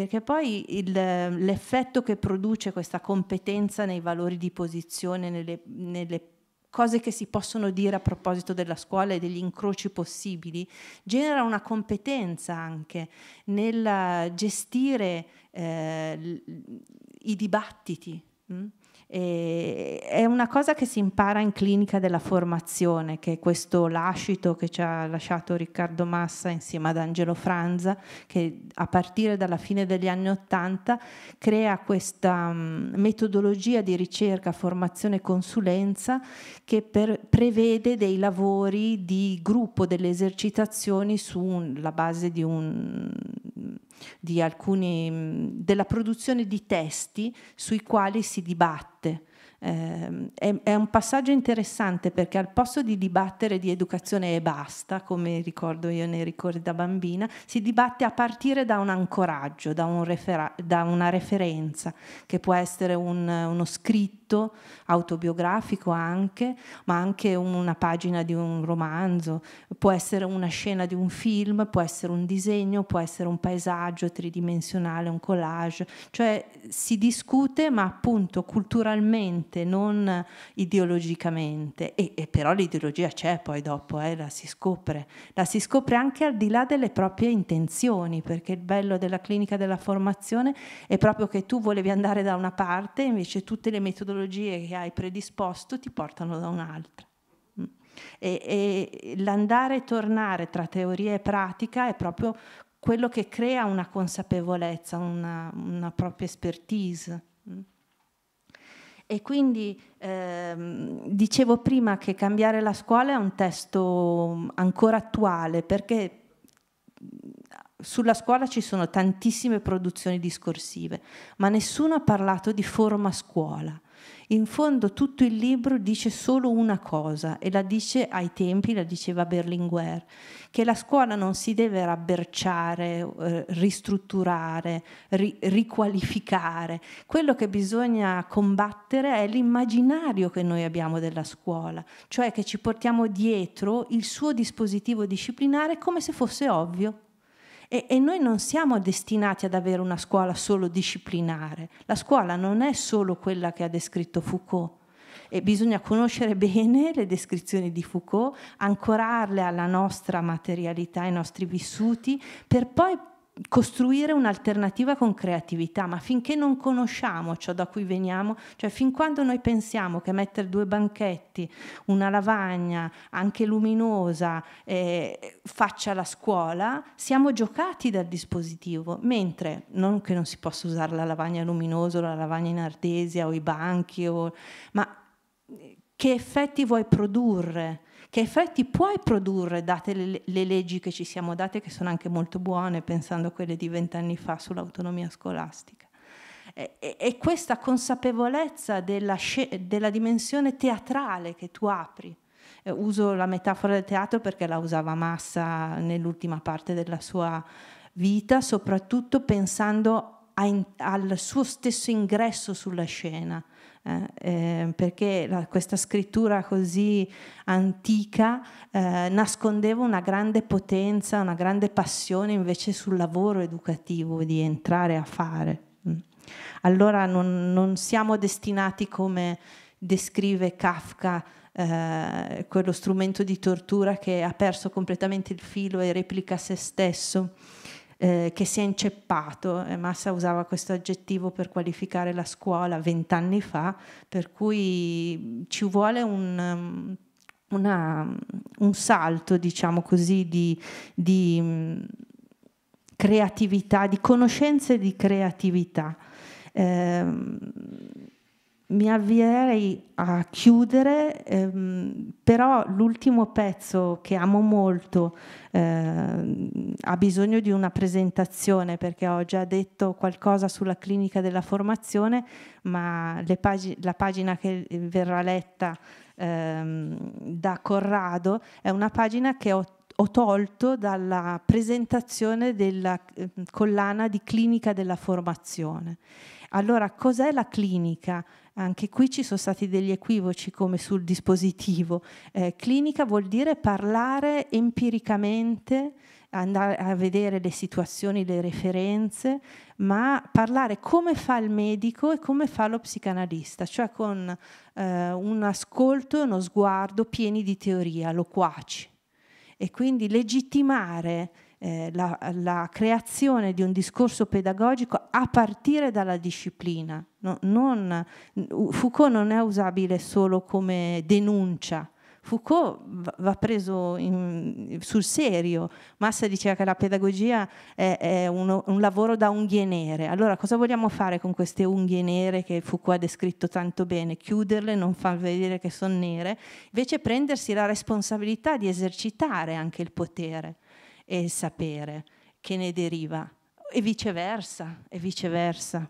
perché poi il, l'effetto che produce questa competenza nei valori di posizione, nelle, nelle cose che si possono dire a proposito della scuola e degli incroci possibili, genera una competenza anche nel gestire eh, i dibattiti. Mh? Mm? E è una cosa che si impara in clinica della formazione, che è questo lascito che ci ha lasciato Riccardo Massa insieme ad Angelo Franza, che a partire dalla fine degli anni Ottanta crea questa mm, metodologia di ricerca, formazione e consulenza che per, prevede dei lavori di gruppo, delle esercitazioni sulla base di un di alcuni, mm, della produzione di testi sui quali si dibatte. Eh, è, è, un passaggio interessante perché al posto di dibattere di educazione e basta, come ricordo io nei ricordi da bambina, si dibatte a partire da un ancoraggio, da, un da una referenza, che può essere un, uno scritto scritto, autobiografico anche, ma anche una pagina di un romanzo, può essere una scena di un film, può essere un disegno, può essere un paesaggio tridimensionale, un collage, cioè si discute ma appunto culturalmente, non ideologicamente, e, e però l'ideologia c'è poi dopo, eh, la si scopre, la si scopre anche al di là delle proprie intenzioni, perché il bello della clinica della formazione è proprio che tu volevi andare da una parte, invece tutte le metodologie metodologie che hai predisposto ti portano da un'altra. Mm. E, e l'andare e tornare tra teoria e pratica è proprio quello che crea una consapevolezza, una, una propria expertise. Mm. E quindi ehm, dicevo prima che cambiare la scuola è un testo mm, ancora attuale perché sulla scuola ci sono tantissime produzioni discorsive, ma nessuno ha parlato di forma scuola. In fondo tutto il libro dice solo una cosa e la dice ai tempi, la diceva Berlinguer, che la scuola non si deve rabberciare, eh, ristrutturare, ri- riqualificare. Quello che bisogna combattere è l'immaginario che noi abbiamo della scuola, cioè che ci portiamo dietro il suo dispositivo disciplinare come se fosse ovvio. E, e, noi non siamo destinati ad avere una scuola solo disciplinare. La scuola non è solo quella che ha descritto Foucault. E bisogna conoscere bene le descrizioni di Foucault, ancorarle alla nostra materialità, ai nostri vissuti, per poi costruire un'alternativa con creatività, ma finché non conosciamo ciò da cui veniamo, cioè fin quando noi pensiamo che mettere due banchetti, una lavagna anche luminosa eh, faccia la scuola, siamo giocati dal dispositivo, mentre non che non si possa usare la lavagna luminosa, la lavagna in ardesia o i banchi, o, ma eh, che effetti vuoi produrre? che effetti puoi produrre date le, le leggi che ci siamo date, che sono anche molto buone, pensando a quelle di vent'anni fa sull'autonomia scolastica. E, e, e questa consapevolezza della, della dimensione teatrale che tu apri eh, uso la metafora del teatro perché la usava Massa nell'ultima parte della sua vita, soprattutto pensando in, al suo stesso ingresso sulla scena, eh, ehm, perché la, questa scrittura così antica eh, nascondeva una grande potenza, una grande passione invece sul lavoro educativo, di entrare a fare. Mm. Allora non, non siamo destinati come descrive Kafka eh, quello strumento di tortura che ha perso completamente il filo e replica se stesso eh, che si è inceppato, e Massa usava questo aggettivo per qualificare la scuola vent'anni fa, per cui ci vuole un, una, un salto, diciamo così, di, di mm, creatività, di conoscenze di creatività. Eh, mi avvierei a chiudere, ehm, però l'ultimo pezzo che amo molto eh, ha bisogno di una presentazione perché ho già detto qualcosa sulla clinica della formazione, ma pag la pagina che eh, verrà letta ehm, da Corrado è una pagina che ho ho tolto dalla presentazione della ehm, collana di clinica della formazione. Allora, cos'è la clinica? Anche qui ci sono stati degli equivoci come sul dispositivo. Eh, clinica vuol dire parlare empiricamente, andare a vedere le situazioni, le referenze, ma parlare come fa il medico e come fa lo psicanalista, cioè con eh, un ascolto e uno sguardo pieni di teoria, loquaci. E quindi legittimare eh, la, la creazione di un discorso pedagogico a partire dalla disciplina No, non, Foucault non è usabile solo come denuncia. Foucault va preso in, sul serio. Massa diceva che la pedagogia è, è uno, un lavoro da unghie nere. Allora, cosa vogliamo fare con queste unghie nere che Foucault ha descritto tanto bene? Chiuderle, non far vedere che sono nere, invece prendersi la responsabilità di esercitare anche il potere e il sapere che ne deriva, e viceversa, e viceversa.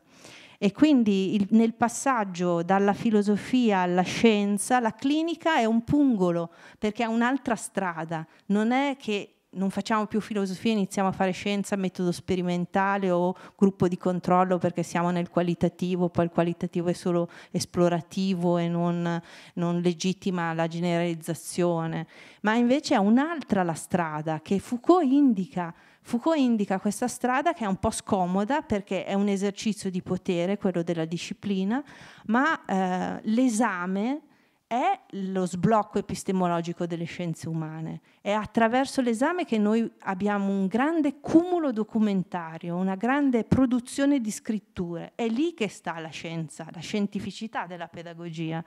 E quindi il, nel passaggio dalla filosofia alla scienza, la clinica è un pungolo, perché è un'altra strada, non è che non facciamo più filosofia, e iniziamo a fare scienza, metodo sperimentale o gruppo di controllo perché siamo nel qualitativo, poi il qualitativo è solo esplorativo e non, non legittima la generalizzazione, ma invece è un'altra la strada che Foucault indica Foucault indica questa strada che è un po' scomoda perché è un esercizio di potere, quello della disciplina, ma eh, l'esame è lo sblocco epistemologico delle scienze umane. È attraverso l'esame che noi abbiamo un grande cumulo documentario, una grande produzione di scritture. È lì che sta la scienza, la scientificità della pedagogia.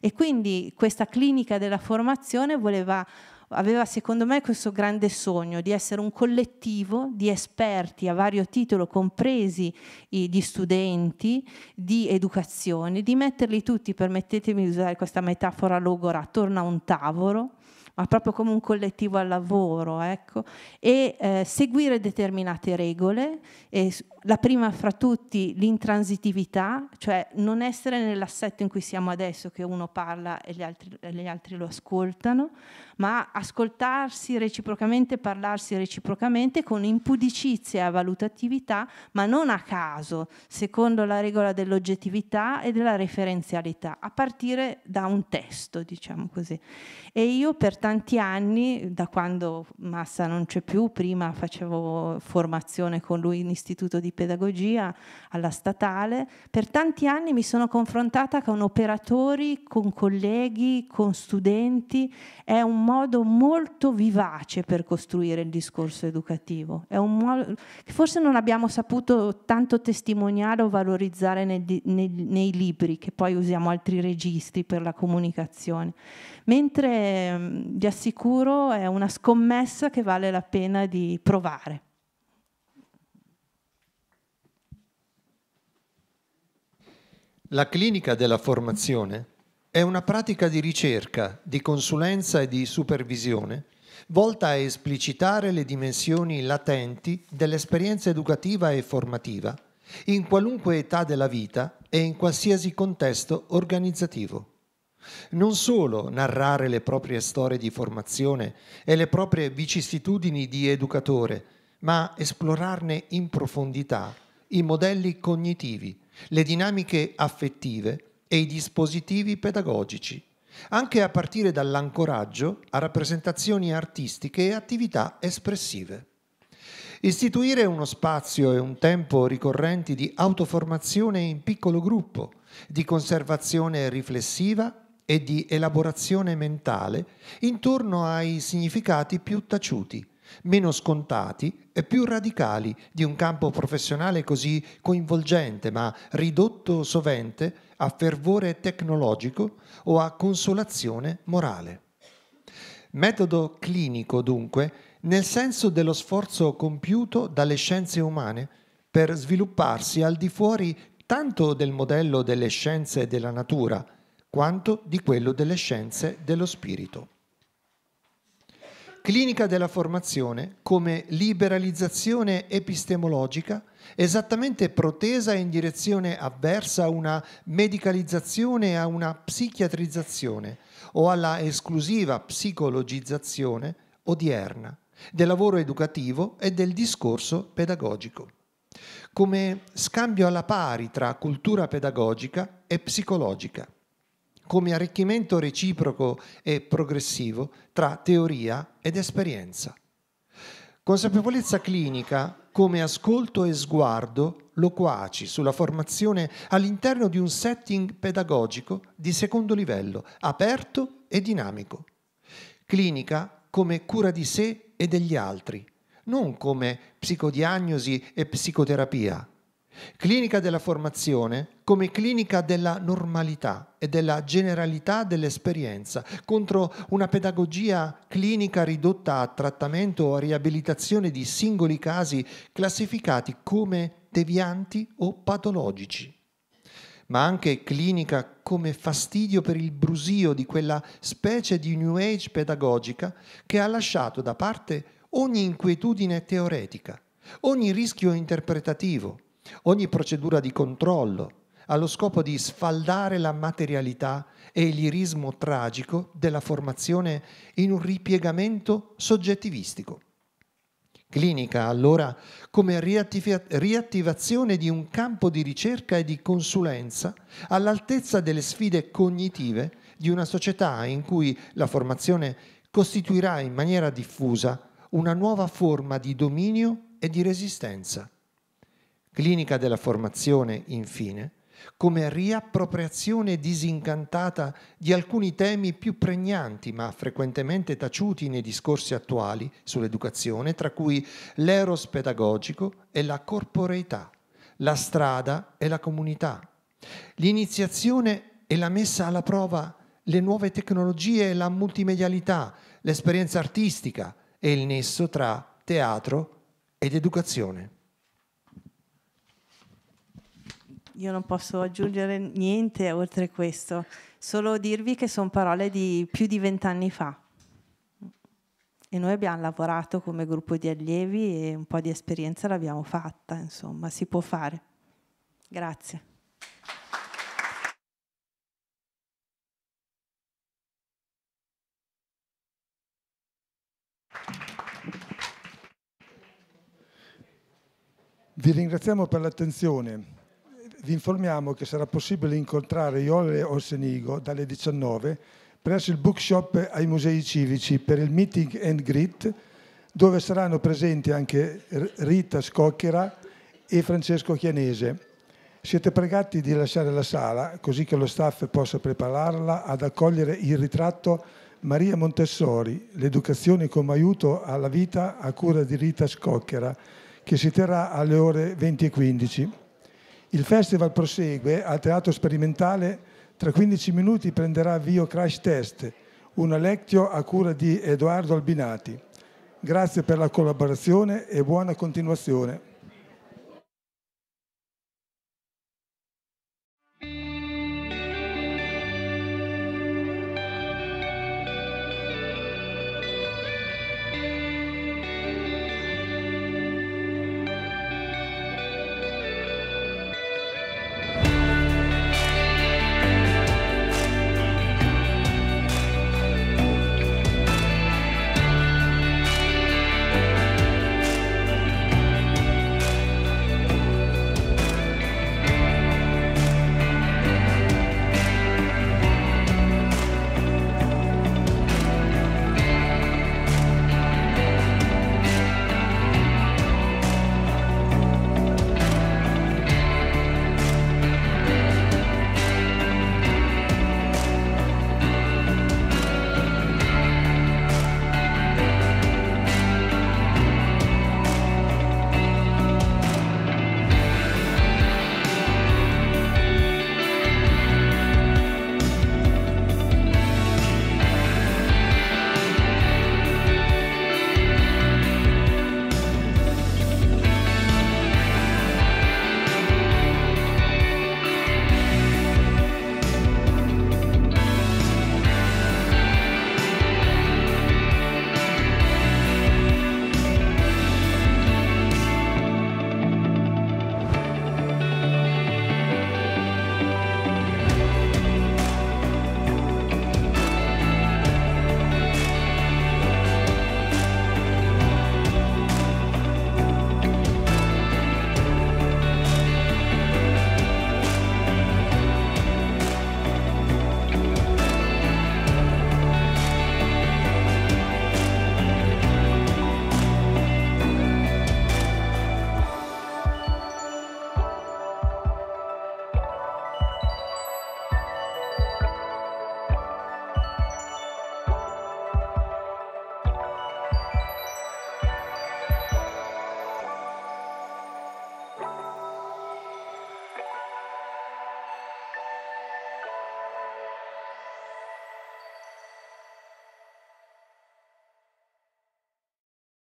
E quindi questa clinica della formazione voleva aveva secondo me questo grande sogno di essere un collettivo di esperti a vario titolo, compresi gli studenti di educazione, di metterli tutti, permettetemi di usare questa metafora logora, attorno a un tavolo ma proprio come un collettivo al lavoro, ecco, e eh, seguire determinate regole e la prima fra tutti l'intransitività, cioè non essere nell'assetto in cui siamo adesso, che uno parla e gli altri, gli altri, lo ascoltano, ma ascoltarsi reciprocamente, parlarsi reciprocamente con impudicizia e valutatività, ma non a caso, secondo la regola dell'oggettività e della referenzialità, a partire da un testo, diciamo così. E io per tanti anni, da quando Massa non c'è più, prima facevo formazione con lui in istituto di pedagogia alla statale, per tanti anni mi sono confrontata con operatori, con colleghi, con studenti, è un modo molto vivace per costruire il discorso educativo, è un modo che forse non abbiamo saputo tanto testimoniare o valorizzare nel, nel, nei libri, che poi usiamo altri registri per la comunicazione, mentre vi assicuro è una scommessa che vale la pena di provare. La clinica della formazione è una pratica di ricerca, di consulenza e di supervisione volta a esplicitare le dimensioni latenti dell'esperienza educativa e formativa in qualunque età della vita e in qualsiasi contesto organizzativo. Non solo narrare le proprie storie di formazione e le proprie vicissitudini di educatore, ma esplorarne in profondità i modelli cognitivi le dinamiche affettive e i dispositivi pedagogici, anche a partire dall'ancoraggio a rappresentazioni artistiche e attività espressive. Istituire uno spazio e un tempo ricorrenti di autoformazione in piccolo gruppo, di conservazione riflessiva e di elaborazione mentale intorno ai significati più taciuti meno scontati e più radicali di un campo professionale così coinvolgente ma ridotto sovente a fervore tecnologico o a consolazione morale. Metodo clinico dunque nel senso dello sforzo compiuto dalle scienze umane per svilupparsi al di fuori tanto del modello delle scienze della natura quanto di quello delle scienze dello spirito. Clinica della formazione come liberalizzazione epistemologica esattamente protesa in direzione avversa a una medicalizzazione, a una psichiatrizzazione o alla esclusiva psicologizzazione odierna del lavoro educativo e del discorso pedagogico, come scambio alla pari tra cultura pedagogica e psicologica come arricchimento reciproco e progressivo tra teoria ed esperienza. Consapevolezza clinica come ascolto e sguardo loquaci sulla formazione all'interno di un setting pedagogico di secondo livello, aperto e dinamico. Clinica come cura di sé e degli altri, non come psicodiagnosi e psicoterapia, Clinica della formazione come clinica della normalità e della generalità dell'esperienza contro una pedagogia clinica ridotta a trattamento o a riabilitazione di singoli casi classificati come devianti o patologici ma anche clinica come fastidio per il brusio di quella specie di New Age pedagogica che ha lasciato da parte ogni inquietudine teoretica, ogni rischio interpretativo, ogni procedura di controllo, allo scopo di sfaldare la materialità e il lirismo tragico della formazione in un ripiegamento soggettivistico. Clinica allora come riattivazione di un campo di ricerca e di consulenza all'altezza delle sfide cognitive di una società in cui la formazione costituirà in maniera diffusa una nuova forma di dominio e di resistenza clinica della formazione, infine, come riappropriazione disincantata di alcuni temi più pregnanti ma frequentemente taciuti nei discorsi attuali sull'educazione, tra cui l'eros pedagogico e la corporeità, la strada e la comunità, l'iniziazione e la messa alla prova, le nuove tecnologie e la multimedialità, l'esperienza artistica e il nesso tra teatro ed educazione. io non posso aggiungere niente oltre questo, solo dirvi che sono parole di più di vent'anni fa. E noi abbiamo lavorato come gruppo di allievi e un po' di esperienza l'abbiamo fatta, insomma, si può fare. Grazie. Vi ringraziamo per l'attenzione vi informiamo che sarà possibile incontrare Iole Orsenigo dalle 19 presso il bookshop ai musei civici per il meeting and greet dove saranno presenti anche Rita Scocchera e Francesco Chianese. Siete pregati di lasciare la sala così che lo staff possa prepararla ad accogliere il ritratto Maria Montessori, l'educazione come aiuto alla vita a cura di Rita Scocchera, che si terrà alle ore 20.15. Il festival prosegue al Teatro Sperimentale. Tra 15 minuti prenderà avvio Crash Test, una lectio a cura di Edoardo Albinati. Grazie per la collaborazione e buona continuazione.